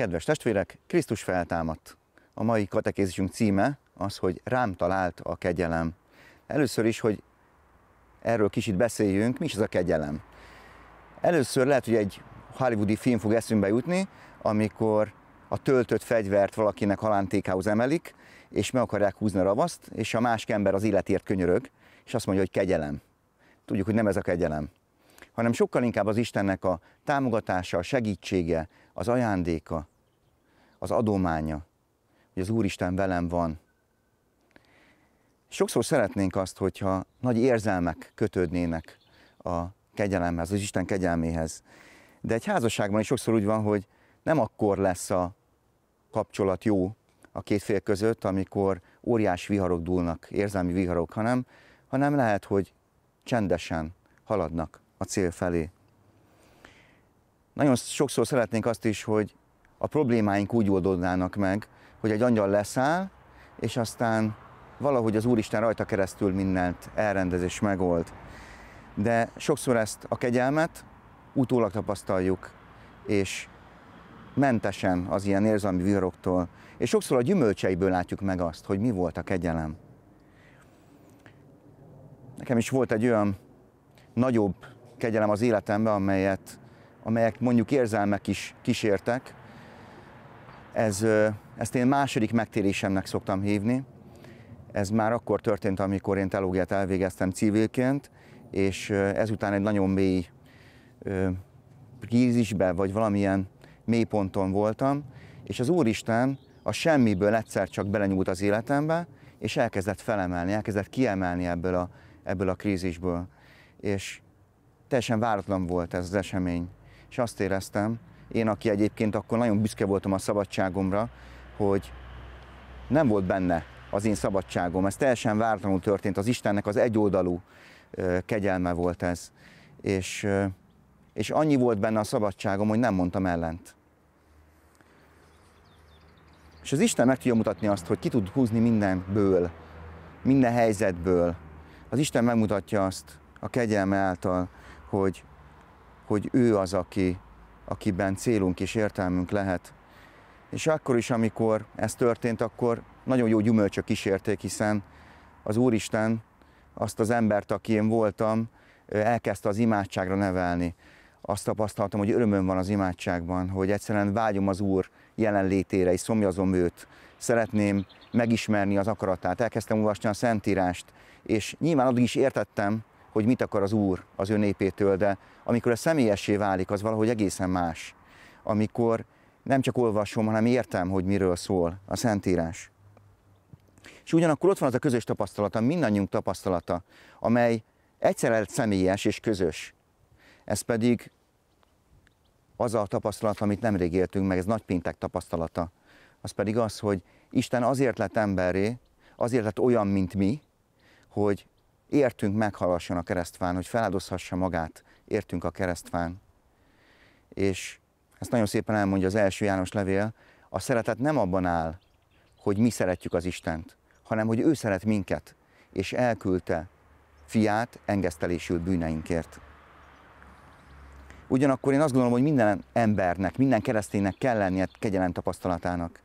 Kedves testvérek, Krisztus feltámadt. A mai katekézisünk címe az, hogy rám talált a kegyelem. Először is, hogy erről kicsit beszéljünk, mi is ez a kegyelem. Először lehet, hogy egy hollywoodi film fog eszünkbe jutni, amikor a töltött fegyvert valakinek halántékához emelik, és meg akarják húzni a ravaszt, és a másik ember az életért könyörög, és azt mondja, hogy kegyelem. Tudjuk, hogy nem ez a kegyelem, hanem sokkal inkább az Istennek a támogatása, a segítsége, az ajándéka, az adománya, hogy az Úristen velem van. Sokszor szeretnénk azt, hogyha nagy érzelmek kötődnének a kegyelemhez, az Isten kegyelméhez. De egy házasságban is sokszor úgy van, hogy nem akkor lesz a kapcsolat jó a két fél között, amikor óriás viharok dúlnak, érzelmi viharok, hanem, hanem lehet, hogy csendesen haladnak a cél felé. Nagyon sokszor szeretnénk azt is, hogy a problémáink úgy oldódnának meg, hogy egy angyal leszáll, és aztán valahogy az Úristen rajta keresztül mindent elrendez és megold. De sokszor ezt a kegyelmet utólag tapasztaljuk, és mentesen az ilyen érzelmi viharoktól, és sokszor a gyümölcseiből látjuk meg azt, hogy mi volt a kegyelem. Nekem is volt egy olyan nagyobb kegyelem az életemben, amelyet, amelyek mondjuk érzelmek is kísértek, ez, ezt én második megtérésemnek szoktam hívni. Ez már akkor történt, amikor én teológiát elvégeztem civilként, és ezután egy nagyon mély krízisbe, vagy valamilyen mélyponton voltam, és az Úristen a semmiből egyszer csak belenyúlt az életembe, és elkezdett felemelni, elkezdett kiemelni ebből a, ebből a krízisből. És teljesen váratlan volt ez az esemény. És azt éreztem, én, aki egyébként akkor nagyon büszke voltam a szabadságomra, hogy nem volt benne az én szabadságom. Ez teljesen váratlanul történt. Az Istennek az egyoldalú kegyelme volt ez. És, és annyi volt benne a szabadságom, hogy nem mondtam ellent. És az Isten meg tudja mutatni azt, hogy ki tud húzni mindenből, minden helyzetből. Az Isten megmutatja azt a kegyelme által, hogy, hogy ő az, aki, akiben célunk és értelmünk lehet. És akkor is, amikor ez történt, akkor nagyon jó gyümölcsök kísérték, hiszen az Úristen azt az embert, aki én voltam, elkezdte az imádságra nevelni. Azt tapasztaltam, hogy örömöm van az imádságban, hogy egyszerűen vágyom az Úr jelenlétére, és szomjazom őt. Szeretném megismerni az akaratát. Elkezdtem olvasni a Szentírást, és nyilván addig is értettem, hogy mit akar az Úr az ő népétől, de amikor a személyessé válik, az valahogy egészen más. Amikor nem csak olvasom, hanem értem, hogy miről szól a Szentírás. És ugyanakkor ott van az a közös tapasztalata, mindannyiunk tapasztalata, amely egyszerre személyes és közös. Ez pedig az a tapasztalat, amit nemrég éltünk meg, ez nagypéntek tapasztalata. Az pedig az, hogy Isten azért lett emberré, azért lett olyan, mint mi, hogy értünk meghalasson a keresztván, hogy feláldozhassa magát, értünk a keresztván. És ezt nagyon szépen elmondja az első János levél, a szeretet nem abban áll, hogy mi szeretjük az Istent, hanem hogy ő szeret minket, és elküldte fiát engesztelésül bűneinkért. Ugyanakkor én azt gondolom, hogy minden embernek, minden kereszténynek kell lennie kegyelem tapasztalatának.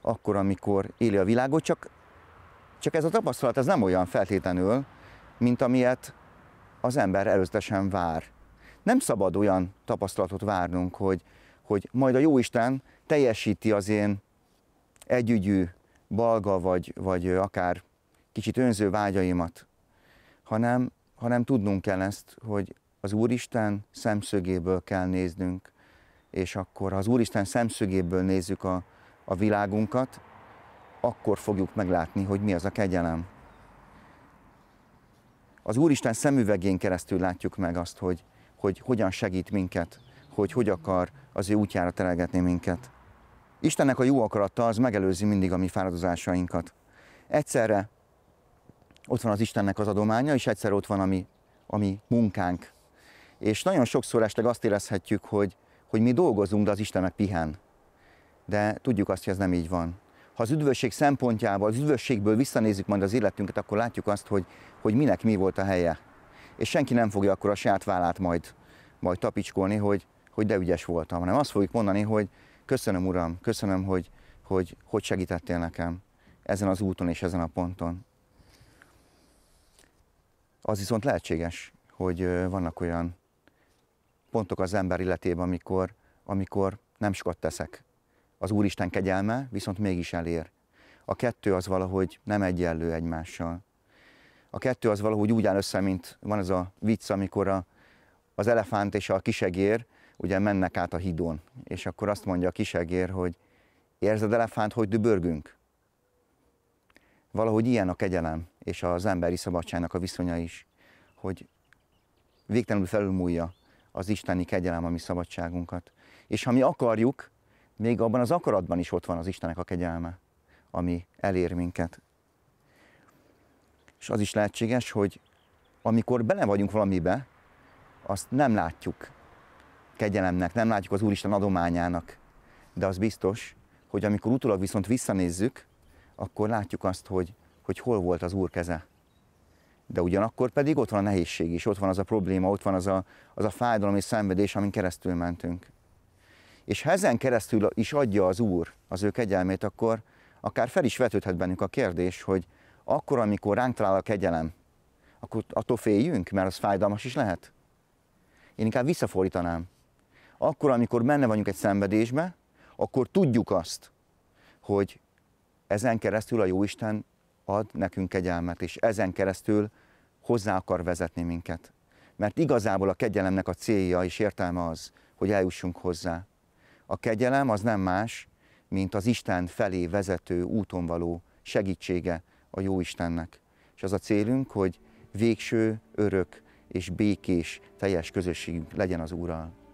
Akkor, amikor éli a világot, csak, csak ez a tapasztalat ez nem olyan feltétlenül, mint amilyet az ember előzetesen vár. Nem szabad olyan tapasztalatot várnunk, hogy, hogy majd a Jóisten teljesíti az én együgyű, balga vagy, vagy akár kicsit önző vágyaimat, hanem, hanem tudnunk kell ezt, hogy az Úristen szemszögéből kell néznünk, és akkor ha az Úristen szemszögéből nézzük a, a világunkat, akkor fogjuk meglátni, hogy mi az a kegyelem az Úristen szemüvegén keresztül látjuk meg azt, hogy, hogy hogyan segít minket, hogy hogy akar az ő útjára terelgetni minket. Istennek a jó akarata az megelőzi mindig a mi fáradozásainkat. Egyszerre ott van az Istennek az adománya, és egyszer ott van a mi, a mi munkánk. És nagyon sokszor esetleg azt érezhetjük, hogy, hogy mi dolgozunk, de az Isten meg pihen. De tudjuk azt, hogy ez nem így van ha az üdvösség szempontjából, az üdvösségből visszanézzük majd az életünket, akkor látjuk azt, hogy, hogy minek mi volt a helye. És senki nem fogja akkor a saját vállát majd, majd tapicskolni, hogy, hogy de ügyes voltam, hanem azt fogjuk mondani, hogy köszönöm Uram, köszönöm, hogy, hogy, hogy segítettél nekem ezen az úton és ezen a ponton. Az viszont lehetséges, hogy vannak olyan pontok az ember életében, amikor, amikor nem sokat teszek, az Úristen kegyelme viszont mégis elér. A kettő az valahogy nem egyenlő egymással. A kettő az valahogy úgy áll össze, mint van ez a vicc, amikor a, az elefánt és a kisegér ugye mennek át a hidon, és akkor azt mondja a kisegér, hogy érzed elefánt, hogy dübörgünk? Valahogy ilyen a kegyelem és az emberi szabadságnak a viszonya is, hogy végtelenül felülmúlja az isteni kegyelem a mi szabadságunkat. És ha mi akarjuk, még abban az akaratban is ott van az Istenek a kegyelme, ami elér minket. És az is lehetséges, hogy amikor bele vagyunk valamibe, azt nem látjuk kegyelemnek, nem látjuk az Úristen adományának. De az biztos, hogy amikor utólag viszont visszanézzük, akkor látjuk azt, hogy, hogy hol volt az Úr keze. De ugyanakkor pedig ott van a nehézség is, ott van az a probléma, ott van az a, az a fájdalom és szenvedés, amin keresztül mentünk. És ha ezen keresztül is adja az Úr az ő kegyelmét, akkor akár fel is vetődhet bennünk a kérdés, hogy akkor, amikor ránk talál a kegyelem, akkor attól féljünk, mert az fájdalmas is lehet. Én inkább visszafordítanám. Akkor, amikor benne vagyunk egy szenvedésbe, akkor tudjuk azt, hogy ezen keresztül a Jóisten ad nekünk kegyelmet, és ezen keresztül hozzá akar vezetni minket. Mert igazából a kegyelemnek a célja és értelme az, hogy eljussunk hozzá. A kegyelem az nem más, mint az Isten felé vezető úton való segítsége a jó Istennek. És az a célunk, hogy végső, örök és békés, teljes közösségünk legyen az Úrral.